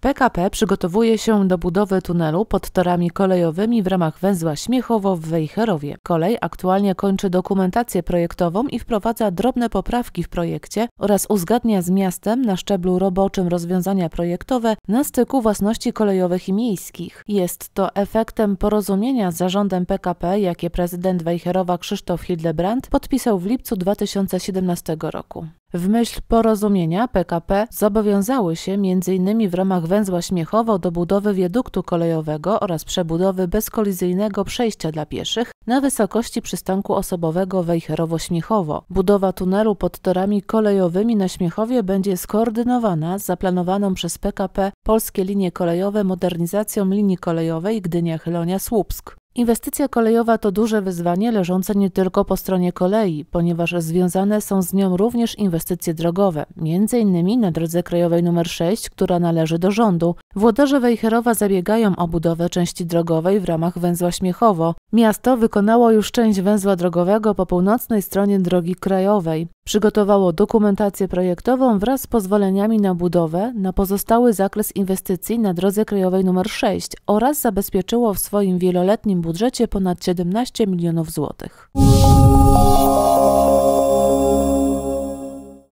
PKP przygotowuje się do budowy tunelu pod torami kolejowymi w ramach węzła Śmiechowo w Wejherowie. Kolej aktualnie kończy dokumentację projektową i wprowadza drobne poprawki w projekcie oraz uzgadnia z miastem na szczeblu roboczym rozwiązania projektowe na styku własności kolejowych i miejskich. Jest to efektem porozumienia z zarządem PKP, jakie prezydent Wejherowa Krzysztof Hildebrandt podpisał w lipcu 2017 roku. W myśl porozumienia PKP zobowiązały się m.in. w ramach węzła Śmiechowo do budowy wiaduktu kolejowego oraz przebudowy bezkolizyjnego przejścia dla pieszych na wysokości przystanku osobowego Wejherowo-Śmiechowo. Budowa tunelu pod torami kolejowymi na Śmiechowie będzie skoordynowana z zaplanowaną przez PKP Polskie Linie Kolejowe modernizacją linii kolejowej Gdynia-Chylonia-Słupsk. Inwestycja kolejowa to duże wyzwanie leżące nie tylko po stronie kolei, ponieważ związane są z nią również inwestycje drogowe, m.in. na drodze krajowej nr 6, która należy do rządu. Włodarze Wejherowa zabiegają o budowę części drogowej w ramach węzła Śmiechowo. Miasto wykonało już część węzła drogowego po północnej stronie drogi krajowej. Przygotowało dokumentację projektową wraz z pozwoleniami na budowę na pozostały zakres inwestycji na drodze krajowej nr 6 oraz zabezpieczyło w swoim wieloletnim budżecie ponad 17 milionów złotych.